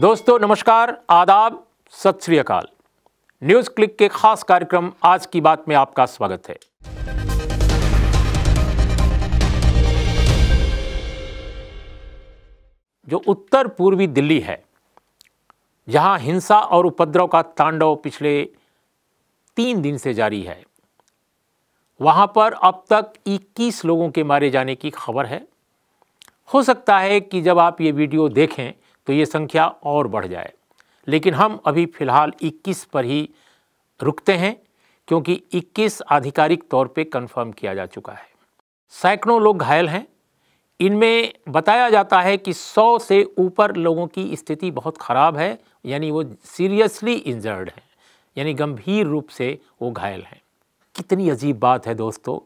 दोस्तों नमस्कार आदाब सत श्री अकाल न्यूज़ क्लिक के खास कार्यक्रम आज की बात में आपका स्वागत है जो उत्तर पूर्वी दिल्ली है जहां हिंसा और उपद्रव का तांडव पिछले तीन दिन से जारी है वहां पर अब तक 21 लोगों के मारे जाने की खबर है हो सकता है कि जब आप ये वीडियो देखें तो ये संख्या और बढ़ जाए लेकिन हम अभी फ़िलहाल 21 पर ही रुकते हैं क्योंकि 21 आधिकारिक तौर पे कंफर्म किया जा चुका है सैकड़ों लोग घायल हैं इनमें बताया जाता है कि 100 से ऊपर लोगों की स्थिति बहुत ख़राब है यानी वो सीरियसली इंजर्ड हैं यानी गंभीर रूप से वो घायल हैं कितनी अजीब बात है दोस्तों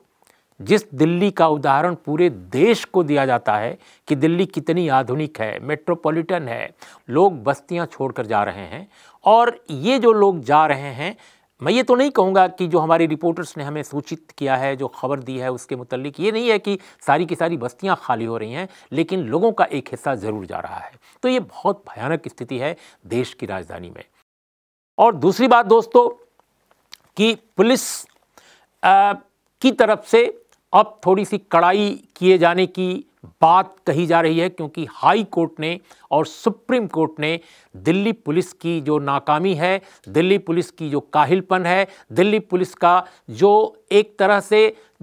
जिस दिल्ली का उदाहरण पूरे देश को दिया जाता है कि दिल्ली कितनी आधुनिक है मेट्रोपॉलिटन है लोग बस्तियां छोड़कर जा रहे हैं और ये जो लोग जा रहे हैं मैं ये तो नहीं कहूँगा कि जो हमारे रिपोर्टर्स ने हमें सूचित किया है जो खबर दी है उसके मुतलिक ये नहीं है कि सारी की सारी बस्तियाँ खाली हो रही हैं लेकिन लोगों का एक हिस्सा ज़रूर जा रहा है तो ये बहुत भयानक स्थिति है देश की राजधानी में और दूसरी बात दोस्तों कि पुलिस आ, की तरफ से अब थोड़ी सी कड़ाई किए जाने की बात कही जा रही है क्योंकि हाई कोर्ट ने और सुप्रीम कोर्ट ने दिल्ली पुलिस की जो नाकामी है दिल्ली पुलिस की जो काहिलपन है दिल्ली पुलिस का जो एक तरह से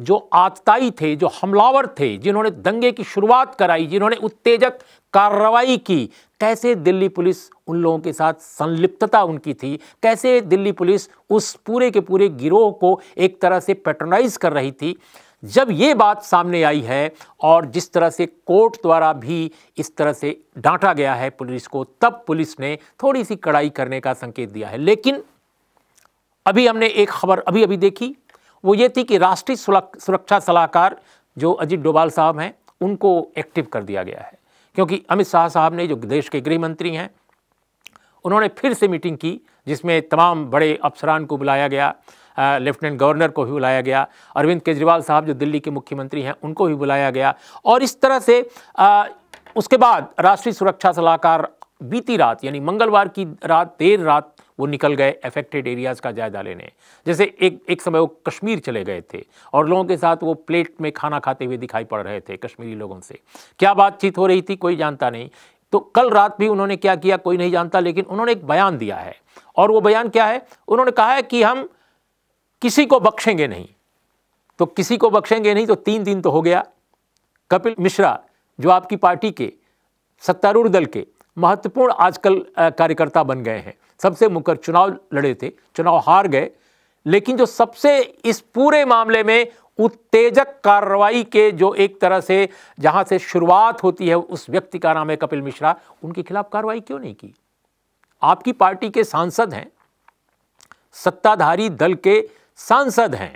जो आतताई थे जो हमलावर थे जिन्होंने दंगे की शुरुआत कराई जिन्होंने उत्तेजक कार्रवाई की कैसे दिल्ली पुलिस उन लोगों के साथ संलिप्तता उनकी थी कैसे दिल्ली पुलिस उस पूरे के पूरे गिरोह को एक तरह से पेट्रोनाइज कर रही थी जब ये बात सामने आई है और जिस तरह से कोर्ट द्वारा भी इस तरह से डांटा गया है पुलिस को तब पुलिस ने थोड़ी सी कड़ाई करने का संकेत दिया है लेकिन अभी हमने एक खबर अभी अभी देखी वो ये थी कि राष्ट्रीय सुरक्षा सलाहकार जो अजीत डोभाल साहब हैं उनको एक्टिव कर दिया गया है क्योंकि अमित शाह साहब ने जो देश के गृह मंत्री हैं उन्होंने फिर से मीटिंग की जिसमें तमाम बड़े अफसरान को बुलाया गया लेफ्टिनेंट गवर्नर को भी बुलाया गया अरविंद केजरीवाल साहब जो दिल्ली के मुख्यमंत्री हैं उनको भी बुलाया गया और इस तरह से आ, उसके बाद राष्ट्रीय सुरक्षा सलाहकार बीती रात यानी मंगलवार की रात देर रात वो निकल गए अफेक्टेड एरियाज़ का जायजा लेने जैसे एक एक समय वो कश्मीर चले गए थे और लोगों के साथ वो प्लेट में खाना खाते हुए दिखाई पड़ रहे थे कश्मीरी लोगों से क्या बातचीत हो रही थी कोई जानता नहीं तो कल रात भी उन्होंने क्या किया कोई नहीं जानता लेकिन उन्होंने एक बयान दिया है और वो बयान क्या है उन्होंने कहा है कि हम किसी को बख्शेंगे नहीं तो किसी को बख्शेंगे नहीं तो तीन दिन तो हो गया कपिल मिश्रा जो आपकी पार्टी के सत्तारूढ़ दल के महत्वपूर्ण आजकल कार्यकर्ता बन गए हैं सबसे मुकर चुनाव लड़े थे चुनाव हार गए लेकिन जो सबसे इस पूरे मामले में उत्तेजक कार्रवाई के जो एक तरह से जहां से शुरुआत होती है उस व्यक्ति का नाम है कपिल मिश्रा उनके खिलाफ कार्रवाई क्यों नहीं की आपकी पार्टी के सांसद हैं सत्ताधारी दल के सांसद हैं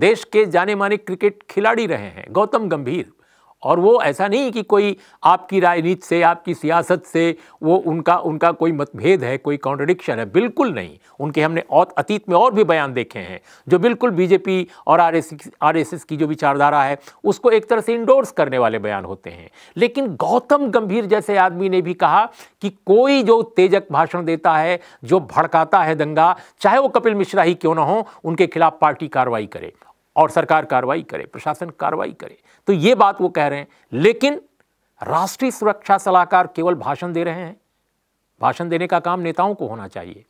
देश के जाने माने क्रिकेट खिलाड़ी रहे हैं गौतम गंभीर और वो ऐसा नहीं कि कोई आपकी राजनीति से आपकी सियासत से वो उनका उनका कोई मतभेद है कोई कॉन्ट्रडिक्शन है बिल्कुल नहीं उनके हमने और अतीत में और भी बयान देखे हैं जो बिल्कुल बीजेपी और आर एस की जो विचारधारा है उसको एक तरह से इंडोर्स करने वाले बयान होते हैं लेकिन गौतम गंभीर जैसे आदमी ने भी कहा कि कोई जो तेजक भाषण देता है जो भड़काता है दंगा चाहे वो कपिल मिश्रा ही क्यों ना हो उनके खिलाफ पार्टी कार्रवाई करे और सरकार कार्रवाई करे प्रशासन कार्रवाई करे तो ये बात वो कह रहे हैं लेकिन राष्ट्रीय सुरक्षा सलाहकार केवल भाषण दे रहे हैं भाषण देने का काम नेताओं को होना चाहिए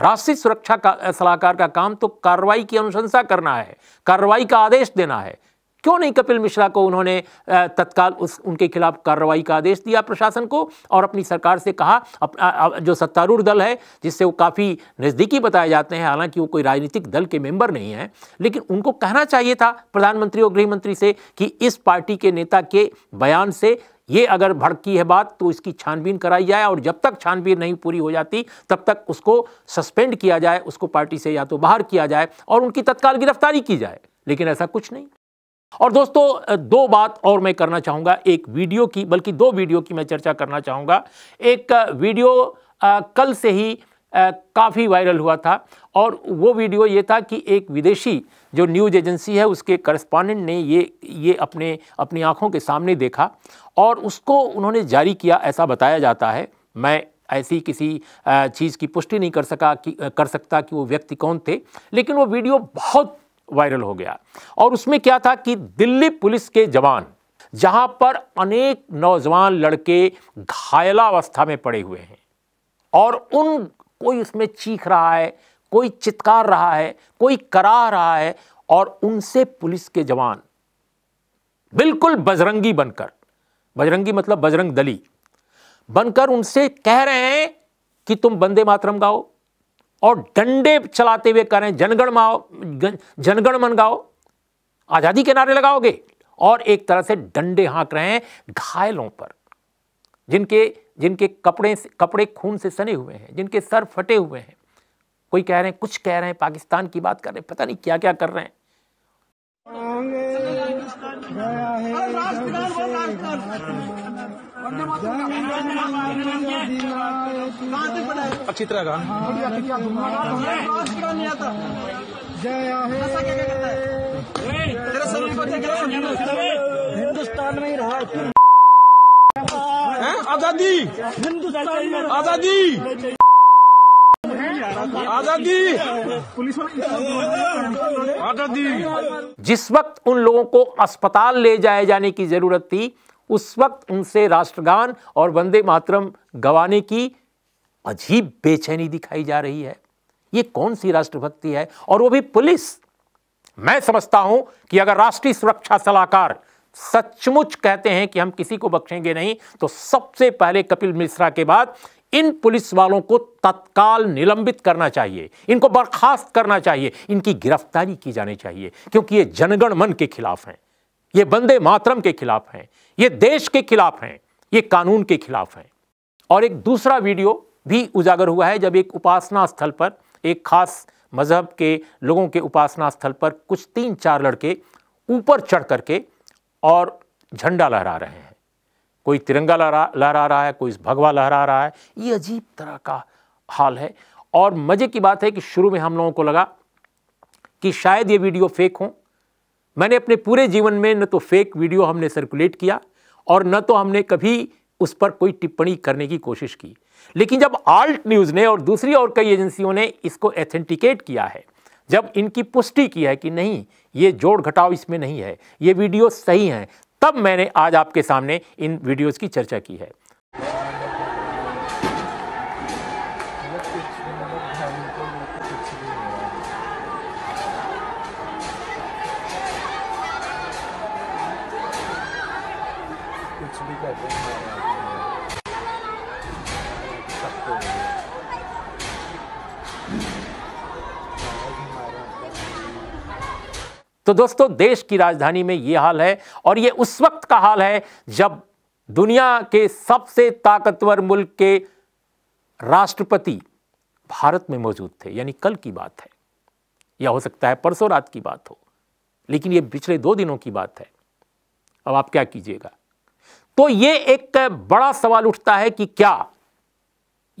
राष्ट्रीय सुरक्षा का सलाहकार का काम तो कार्रवाई की अनुशंसा करना है कार्रवाई का आदेश देना है क्यों नहीं कपिल मिश्रा को उन्होंने तत्काल उस उनके खिलाफ कार्रवाई का आदेश दिया प्रशासन को और अपनी सरकार से कहा अप, जो सत्तारूढ़ दल है जिससे वो काफ़ी नज़दीकी बताए जाते हैं हालांकि वो कोई राजनीतिक दल के मेंबर नहीं हैं लेकिन उनको कहना चाहिए था प्रधानमंत्री और गृहमंत्री से कि इस पार्टी के नेता के बयान से ये अगर भड़की है बात तो इसकी छानबीन कराई जाए और जब तक छानबीन नहीं पूरी हो जाती तब तक उसको सस्पेंड किया जाए उसको पार्टी से या तो बाहर किया जाए और उनकी तत्काल गिरफ्तारी की जाए लेकिन ऐसा कुछ नहीं और दोस्तों दो बात और मैं करना चाहूँगा एक वीडियो की बल्कि दो वीडियो की मैं चर्चा करना चाहूँगा एक वीडियो आ, कल से ही काफ़ी वायरल हुआ था और वो वीडियो ये था कि एक विदेशी जो न्यूज़ एजेंसी है उसके करस्पॉन्डेंट ने ये ये अपने अपनी आँखों के सामने देखा और उसको उन्होंने जारी किया ऐसा बताया जाता है मैं ऐसी किसी चीज़ की पुष्टि नहीं कर सका कि कर सकता कि वो व्यक्ति कौन थे लेकिन वो वीडियो बहुत वायरल हो गया और उसमें क्या था कि दिल्ली पुलिस के जवान जहां पर अनेक नौजवान लड़के घायलावस्था में पड़े हुए हैं और उन कोई उसमें चीख रहा है कोई चित्कार रहा है कोई करा रहा है और उनसे पुलिस के जवान बिल्कुल बजरंगी बनकर बजरंगी मतलब बजरंग दली बनकर उनसे कह रहे हैं कि तुम बंदे मातरम गाओ और डंडे चलाते हुए करें जनगण माओ जनगण मन गाओ आज़ादी के नारे लगाओगे और एक तरह से डंडे हाँक रहे हैं घायलों पर जिनके जिनके कपड़े कपड़े खून से सने हुए हैं जिनके सर फटे हुए हैं कोई कह रहे हैं कुछ कह रहे हैं पाकिस्तान की बात कर रहे हैं पता नहीं क्या क्या कर रहे हैं गया है अच्छी तरह का हिंदुस्तान में ही रहा आजादी हिंदुस्तान में आजादी आजादी आजादी जिस वक्त उन लोगों को अस्पताल ले जाए जाने की जरूरत थी उस वक्त उनसे राष्ट्रगान और वंदे मातरम गवाने की अजीब बेचैनी दिखाई जा रही है ये कौन सी राष्ट्रभक्ति है और वो भी पुलिस मैं समझता हूं कि अगर राष्ट्रीय सुरक्षा सलाहकार सचमुच कहते हैं कि हम किसी को बख्शेंगे नहीं तो सबसे पहले कपिल मिश्रा के बाद इन पुलिस वालों को तत्काल निलंबित करना चाहिए इनको बर्खास्त करना चाहिए इनकी गिरफ्तारी की जानी चाहिए क्योंकि ये जनगण मन के खिलाफ हैं ये बंदे मातरम के खिलाफ हैं ये देश के खिलाफ हैं ये कानून के खिलाफ हैं और एक दूसरा वीडियो भी उजागर हुआ है जब एक उपासना स्थल पर एक खास मजहब के लोगों के उपासना स्थल पर कुछ तीन चार लड़के ऊपर चढ़ करके और झंडा लहरा रहे हैं कोई तिरंगा लहरा लहरा रहा है कोई भगवा लहरा रहा है ये अजीब तरह का हाल है और मज़े की बात है कि शुरू में हम लोगों को लगा कि शायद ये वीडियो फेक हों मैंने अपने पूरे जीवन में न तो फेक वीडियो हमने सर्कुलेट किया और न तो हमने कभी उस पर कोई टिप्पणी करने की कोशिश की लेकिन जब आल्ट न्यूज़ ने और दूसरी और कई एजेंसियों ने इसको एथेंटिकेट किया है जब इनकी पुष्टि की है कि नहीं ये जोड़ घटाव इसमें नहीं है ये वीडियो सही हैं तब मैंने आज आपके सामने इन वीडियोज़ की चर्चा की है तो दोस्तों देश की राजधानी में ये हाल है और ये उस वक्त का हाल है जब दुनिया के सबसे ताकतवर मुल्क के राष्ट्रपति भारत में मौजूद थे यानी कल की बात है या हो सकता है परसों रात की बात हो लेकिन ये पिछले दो दिनों की बात है अब आप क्या कीजिएगा तो ये एक बड़ा सवाल उठता है कि क्या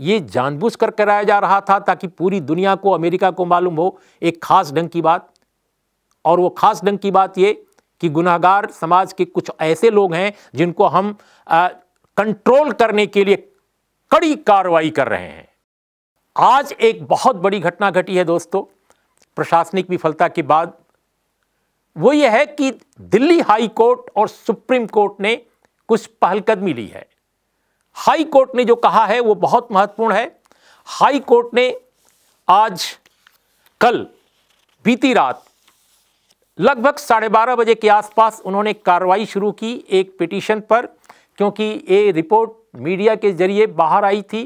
ये जानबूझ कर कराया जा रहा था ताकि पूरी दुनिया को अमेरिका को मालूम हो एक खास ढंग की बात और वो ख़ास ढंग की बात ये कि गुनाहगार समाज के कुछ ऐसे लोग हैं जिनको हम आ, कंट्रोल करने के लिए कड़ी कार्रवाई कर रहे हैं आज एक बहुत बड़ी घटना घटी है दोस्तों प्रशासनिक विफलता के बाद वो ये है कि दिल्ली हाई कोर्ट और सुप्रीम कोर्ट ने कुछ पहलकदमी ली है हाई कोर्ट ने जो कहा है वो बहुत महत्वपूर्ण है हाई कोर्ट ने आज कल बीती रात लगभग साढ़े बारह बजे के आसपास उन्होंने कार्रवाई शुरू की एक पिटीशन पर क्योंकि ये रिपोर्ट मीडिया के जरिए बाहर आई थी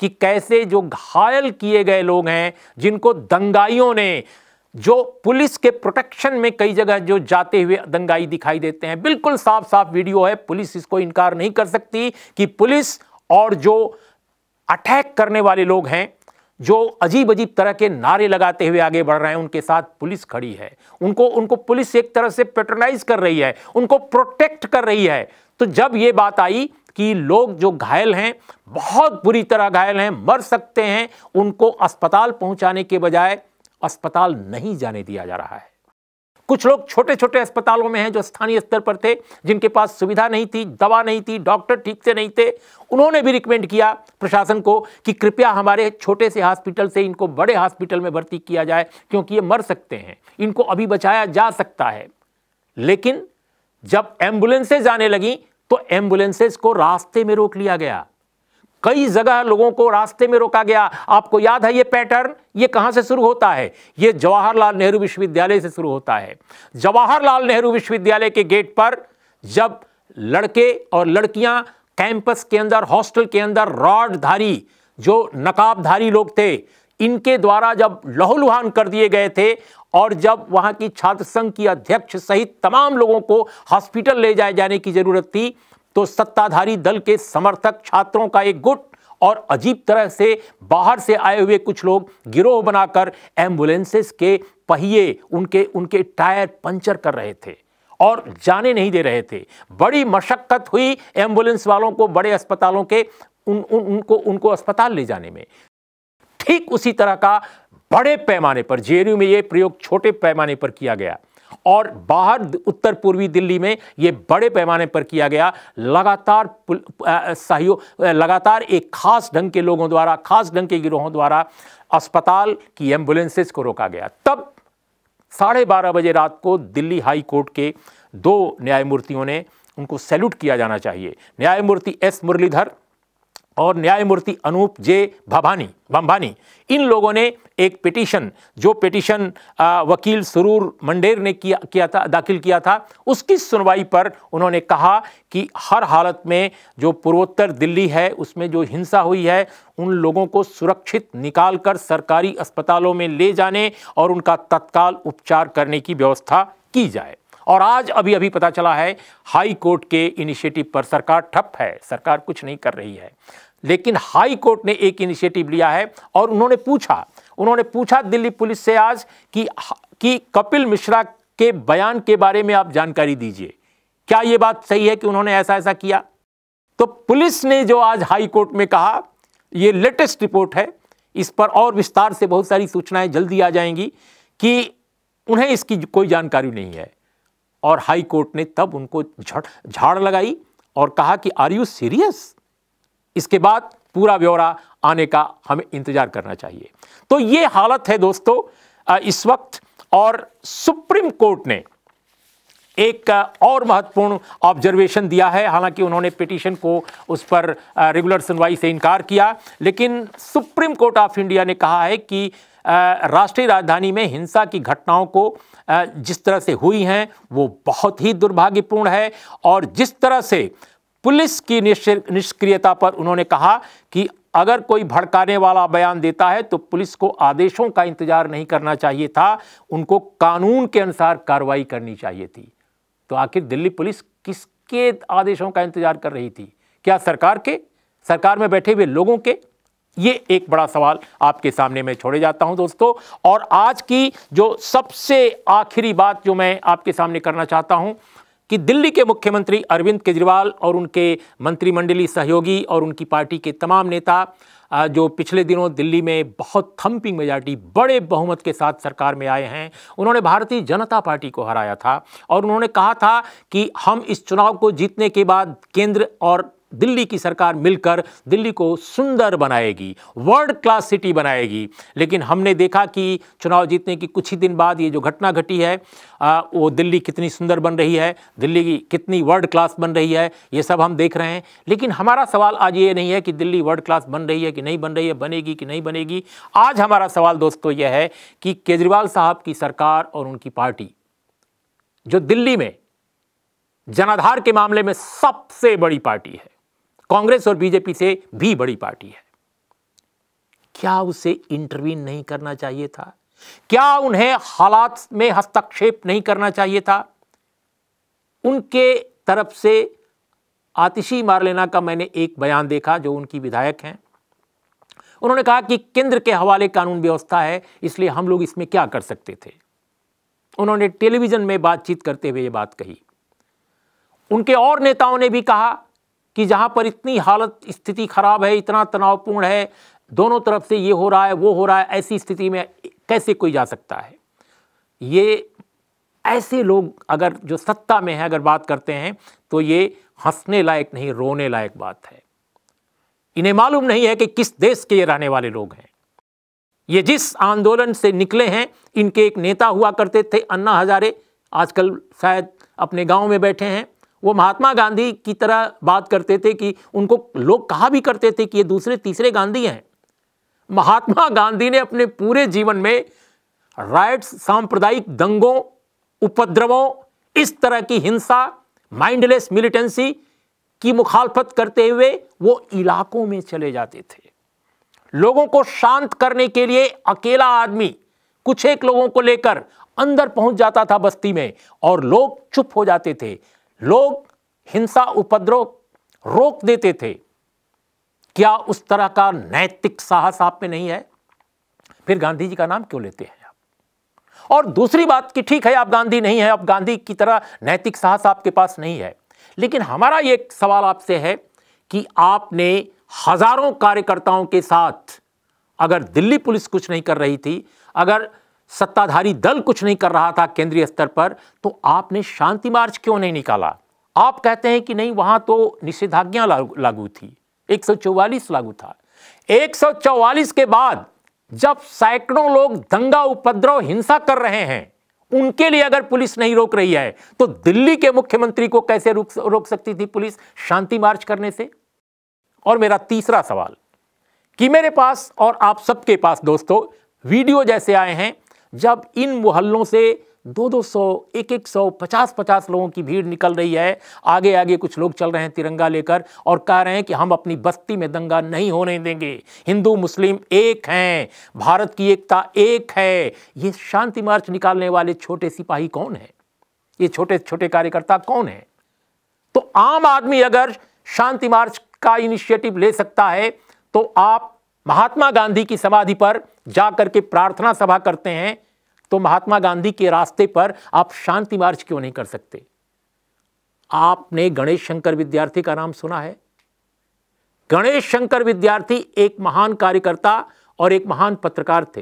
कि कैसे जो घायल किए गए लोग हैं जिनको दंगाइयों ने जो पुलिस के प्रोटेक्शन में कई जगह जो जाते हुए दंगाई दिखाई देते हैं बिल्कुल साफ साफ वीडियो है पुलिस इसको इनकार नहीं कर सकती कि पुलिस और जो अटैक करने वाले लोग हैं जो अजीब अजीब तरह के नारे लगाते हुए आगे बढ़ रहे हैं उनके साथ पुलिस खड़ी है उनको उनको पुलिस एक तरह से पेट्रोलाइज कर रही है उनको प्रोटेक्ट कर रही है तो जब ये बात आई कि लोग जो घायल हैं बहुत बुरी तरह घायल हैं मर सकते हैं उनको अस्पताल पहुंचाने के बजाय अस्पताल नहीं जाने दिया जा रहा है कुछ लोग छोटे छोटे अस्पतालों में हैं जो स्थानीय स्तर पर थे जिनके पास सुविधा नहीं थी दवा नहीं थी डॉक्टर ठीक से नहीं थे उन्होंने भी रिकमेंड किया प्रशासन को कि कृपया हमारे छोटे से हॉस्पिटल से इनको बड़े हॉस्पिटल में भर्ती किया जाए क्योंकि ये मर सकते हैं इनको अभी बचाया जा सकता है लेकिन जब एम्बुलेंसेज आने लगी तो एम्बुलेंसेज को रास्ते में रोक लिया गया कई जगह लोगों को रास्ते में रोका गया आपको याद है ये पैटर्न ये कहां से शुरू होता है ये जवाहरलाल नेहरू विश्वविद्यालय से शुरू होता है जवाहरलाल नेहरू विश्वविद्यालय के गेट पर जब लड़के और लड़कियां कैंपस के अंदर हॉस्टल के अंदर रॉडधारी जो नकाबधारी लोग थे इनके द्वारा जब लहूलुहान कर दिए गए थे और जब वहां की छात्र संघ की अध्यक्ष सहित तमाम लोगों को हॉस्पिटल ले जाए जाने की जरूरत थी तो सत्ताधारी दल के समर्थक छात्रों का एक गुट और अजीब तरह से बाहर से आए हुए कुछ लोग गिरोह बनाकर एम्बुलेंसेस के पहिए उनके उनके टायर पंचर कर रहे थे और जाने नहीं दे रहे थे बड़ी मशक्क़त हुई एम्बुलेंस वालों को बड़े अस्पतालों के उन, उन उनको उनको अस्पताल ले जाने में ठीक उसी तरह का बड़े पैमाने पर जेएनयू में ये प्रयोग छोटे पैमाने पर किया गया और बाहर उत्तर पूर्वी दिल्ली में ये बड़े पैमाने पर किया गया लगातार सहयोग लगातार एक खास ढंग के लोगों द्वारा खास ढंग के गिरोहों द्वारा अस्पताल की एम्बुलेंसेस को रोका गया तब साढ़े बारह बजे रात को दिल्ली हाई कोर्ट के दो न्यायमूर्तियों ने उनको सैल्यूट किया जाना चाहिए न्यायमूर्ति एस मुरलीधर और न्यायमूर्ति अनूप जे भाभानी बम्भानी इन लोगों ने एक पिटीशन जो पिटीशन वकील सुरूर मंडेर ने किया किया था दाखिल किया था उसकी सुनवाई पर उन्होंने कहा कि हर हालत में जो पूर्वोत्तर दिल्ली है उसमें जो हिंसा हुई है उन लोगों को सुरक्षित निकाल कर सरकारी अस्पतालों में ले जाने और उनका तत्काल उपचार करने की व्यवस्था की जाए और आज अभी अभी पता चला है हाई कोर्ट के इनिशिएटिव पर सरकार ठप है सरकार कुछ नहीं कर रही है लेकिन हाई कोर्ट ने एक इनिशिएटिव लिया है और उन्होंने पूछा उन्होंने पूछा दिल्ली पुलिस से आज कि कि कपिल मिश्रा के बयान के बारे में आप जानकारी दीजिए क्या ये बात सही है कि उन्होंने ऐसा ऐसा किया तो पुलिस ने जो आज हाई कोर्ट में कहा यह लेटेस्ट रिपोर्ट है इस पर और विस्तार से बहुत सारी सूचनाएं जल्दी आ जाएंगी कि उन्हें इसकी कोई जानकारी नहीं है और हाई कोर्ट ने तब उनको झाड़ लगाई और कहा कि आर यू सीरियस इसके बाद पूरा ब्यौरा आने का हमें इंतजार करना चाहिए तो ये हालत है दोस्तों इस वक्त और सुप्रीम कोर्ट ने एक और महत्वपूर्ण ऑब्जर्वेशन दिया है हालांकि उन्होंने पिटीशन को उस पर रेगुलर सुनवाई से इनकार किया लेकिन सुप्रीम कोर्ट ऑफ इंडिया ने कहा है कि राष्ट्रीय राजधानी में हिंसा की घटनाओं को जिस तरह से हुई हैं वो बहुत ही दुर्भाग्यपूर्ण है और जिस तरह से पुलिस की निष्क्रियता पर उन्होंने कहा कि अगर कोई भड़काने वाला बयान देता है तो पुलिस को आदेशों का इंतजार नहीं करना चाहिए था उनको कानून के अनुसार कार्रवाई करनी चाहिए थी तो आखिर दिल्ली पुलिस किसके आदेशों का इंतजार कर रही थी क्या सरकार के सरकार में बैठे हुए लोगों के ये एक बड़ा सवाल आपके सामने मैं छोड़े जाता हूं दोस्तों और आज की जो सबसे आखिरी बात जो मैं आपके सामने करना चाहता हूं कि दिल्ली के मुख्यमंत्री अरविंद केजरीवाल और उनके मंत्रिमंडलीय सहयोगी और उनकी पार्टी के तमाम नेता जो पिछले दिनों दिल्ली में बहुत थम्पिंग मेजॉरिटी बड़े बहुमत के साथ सरकार में आए हैं उन्होंने भारतीय जनता पार्टी को हराया था और उन्होंने कहा था कि हम इस चुनाव को जीतने के बाद केंद्र और दिल्ली की सरकार मिलकर दिल्ली को सुंदर बनाएगी वर्ल्ड क्लास सिटी बनाएगी लेकिन हमने देखा कि चुनाव जीतने की कुछ ही दिन बाद ये जो घटना घटी है आ, वो दिल्ली कितनी सुंदर बन रही है दिल्ली की कितनी वर्ल्ड क्लास बन रही है ये सब हम देख रहे हैं लेकिन हमारा सवाल आज ये नहीं है कि दिल्ली वर्ल्ड क्लास बन रही है कि नहीं बन रही है बनेगी कि नहीं बनेगी आज हमारा सवाल दोस्तों यह है कि केजरीवाल साहब की सरकार और उनकी पार्टी जो दिल्ली में जनाधार के मामले में सबसे बड़ी पार्टी है कांग्रेस और बीजेपी से भी बड़ी पार्टी है क्या उसे इंटरवीन नहीं करना चाहिए था क्या उन्हें हालात में हस्तक्षेप नहीं करना चाहिए था उनके तरफ से आतिशी मार लेना का मैंने एक बयान देखा जो उनकी विधायक हैं उन्होंने कहा कि केंद्र के हवाले कानून व्यवस्था है इसलिए हम लोग इसमें क्या कर सकते थे उन्होंने टेलीविज़न में बातचीत करते हुए ये बात कही उनके और नेताओं ने भी कहा कि जहाँ पर इतनी हालत स्थिति खराब है इतना तनावपूर्ण है दोनों तरफ से ये हो रहा है वो हो रहा है ऐसी स्थिति में कैसे कोई जा सकता है ये ऐसे लोग अगर जो सत्ता में है अगर बात करते हैं तो ये हंसने लायक नहीं रोने लायक बात है इन्हें मालूम नहीं है कि किस देश के ये रहने वाले लोग हैं ये जिस आंदोलन से निकले हैं इनके एक नेता हुआ करते थे अन्ना हजारे आजकल शायद अपने गांव में बैठे हैं वो महात्मा गांधी की तरह बात करते थे कि उनको लोग कहा भी करते थे कि ये दूसरे तीसरे गांधी हैं महात्मा गांधी ने अपने पूरे जीवन में राइट्स सांप्रदायिक दंगों उपद्रवों इस तरह की हिंसा माइंडलेस मिलिटेंसी की मुखालफत करते हुए वो इलाकों में चले जाते थे लोगों को शांत करने के लिए अकेला आदमी कुछ एक लोगों को लेकर अंदर पहुंच जाता था बस्ती में और लोग चुप हो जाते थे लोग हिंसा उपद्रव रोक देते थे क्या उस तरह का नैतिक साहस आप में नहीं है फिर गांधी जी का नाम क्यों लेते हैं आप और दूसरी बात कि ठीक है आप गांधी नहीं है आप गांधी की तरह नैतिक साहस आपके पास नहीं है लेकिन हमारा ये सवाल आपसे है कि आपने हजारों कार्यकर्ताओं के साथ अगर दिल्ली पुलिस कुछ नहीं कर रही थी अगर सत्ताधारी दल कुछ नहीं कर रहा था केंद्रीय स्तर पर तो आपने शांति मार्च क्यों नहीं निकाला आप कहते हैं कि नहीं वहां तो निषेधाज्ञा लागू थी 144 लागू था 144 के बाद जब सैकड़ों लोग दंगा उपद्रव हिंसा कर रहे हैं उनके लिए अगर पुलिस नहीं रोक रही है तो दिल्ली के मुख्यमंत्री को कैसे रोक रोक सकती थी पुलिस शांति मार्च करने से और मेरा तीसरा सवाल कि मेरे पास और आप सबके पास दोस्तों वीडियो जैसे आए हैं जब इन मोहल्लों से दो दो सौ एक एक सौ पचास पचास लोगों की भीड़ निकल रही है आगे आगे कुछ लोग चल रहे हैं तिरंगा लेकर और कह रहे हैं कि हम अपनी बस्ती में दंगा नहीं होने देंगे हिंदू मुस्लिम एक हैं भारत की एकता एक है ये शांति मार्च निकालने वाले छोटे सिपाही कौन है ये छोटे छोटे कार्यकर्ता कौन है तो आम आदमी अगर शांति मार्च का इनिशिएटिव ले सकता है तो आप महात्मा गांधी की समाधि पर जाकर के प्रार्थना सभा करते हैं तो महात्मा गांधी के रास्ते पर आप शांति मार्च क्यों नहीं कर सकते आपने गणेश शंकर विद्यार्थी का नाम सुना है गणेश शंकर विद्यार्थी एक महान कार्यकर्ता और एक महान पत्रकार थे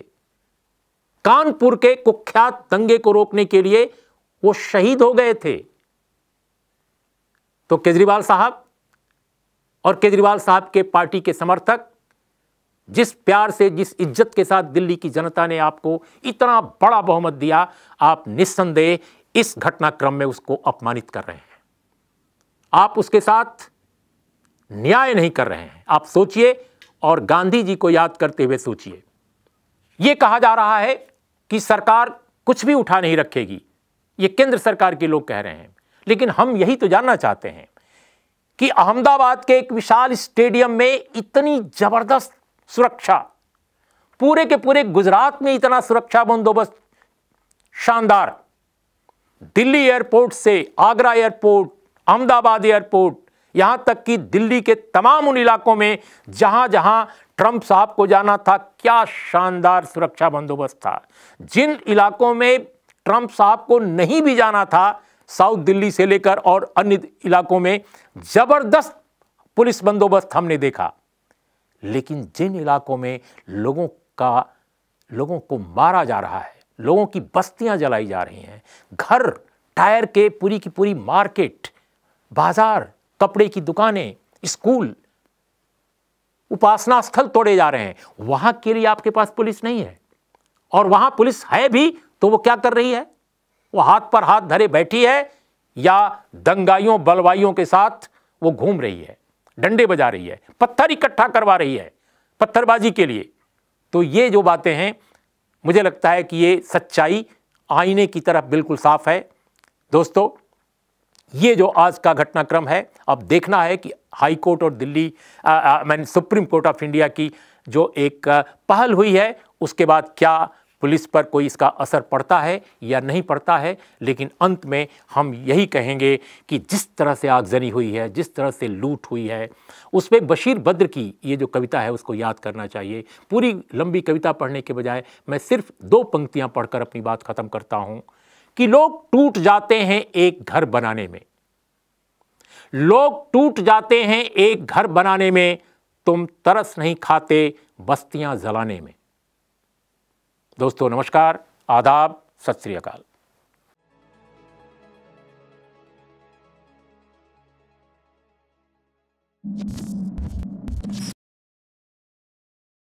कानपुर के कुख्यात दंगे को रोकने के लिए वो शहीद हो गए थे तो केजरीवाल साहब और केजरीवाल साहब के पार्टी के समर्थक जिस प्यार से जिस इज्जत के साथ दिल्ली की जनता ने आपको इतना बड़ा बहुमत दिया आप निस्संदेह इस घटनाक्रम में उसको अपमानित कर रहे हैं आप उसके साथ न्याय नहीं कर रहे हैं आप सोचिए और गांधी जी को याद करते हुए सोचिए यह कहा जा रहा है कि सरकार कुछ भी उठा नहीं रखेगी ये केंद्र सरकार के लोग कह रहे हैं लेकिन हम यही तो जानना चाहते हैं कि अहमदाबाद के एक विशाल स्टेडियम में इतनी जबरदस्त सुरक्षा पूरे के पूरे गुजरात में इतना सुरक्षा बंदोबस्त शानदार दिल्ली एयरपोर्ट से आगरा एयरपोर्ट अहमदाबाद एयरपोर्ट यहां तक कि दिल्ली के तमाम उन इलाकों में जहां जहां ट्रंप साहब को जाना था क्या शानदार सुरक्षा बंदोबस्त था जिन इलाकों में ट्रंप साहब को नहीं भी जाना था साउथ दिल्ली से लेकर और अन्य इलाकों में जबरदस्त पुलिस बंदोबस्त हमने देखा लेकिन जिन इलाकों में लोगों का लोगों को मारा जा रहा है लोगों की बस्तियां जलाई जा रही हैं घर टायर के पूरी की पूरी मार्केट बाजार कपड़े की दुकानें स्कूल उपासना स्थल तोड़े जा रहे हैं वहां के लिए आपके पास पुलिस नहीं है और वहां पुलिस है भी तो वो क्या कर रही है वो हाथ पर हाथ धरे बैठी है या दंगाइयों बलवाइयों के साथ वो घूम रही है डंडे बजा रही है पत्थर इकट्ठा करवा रही है पत्थरबाजी के लिए तो ये जो बातें हैं मुझे लगता है कि ये सच्चाई आईने की तरफ बिल्कुल साफ है दोस्तों ये जो आज का घटनाक्रम है अब देखना है कि हाई कोर्ट और दिल्ली मैंने सुप्रीम कोर्ट ऑफ इंडिया की जो एक पहल हुई है उसके बाद क्या पुलिस पर कोई इसका असर पड़ता है या नहीं पड़ता है लेकिन अंत में हम यही कहेंगे कि जिस तरह से आगजनी हुई है जिस तरह से लूट हुई है उसमें बशीर बद्र की ये जो कविता है उसको याद करना चाहिए पूरी लंबी कविता पढ़ने के बजाय मैं सिर्फ दो पंक्तियाँ पढ़कर अपनी बात ख़त्म करता हूँ कि लोग टूट जाते हैं एक घर बनाने में लोग टूट जाते हैं एक घर बनाने में तुम तरस नहीं खाते बस्तियां जलाने में दोस्तों नमस्कार आदाब सत श्री अकाल you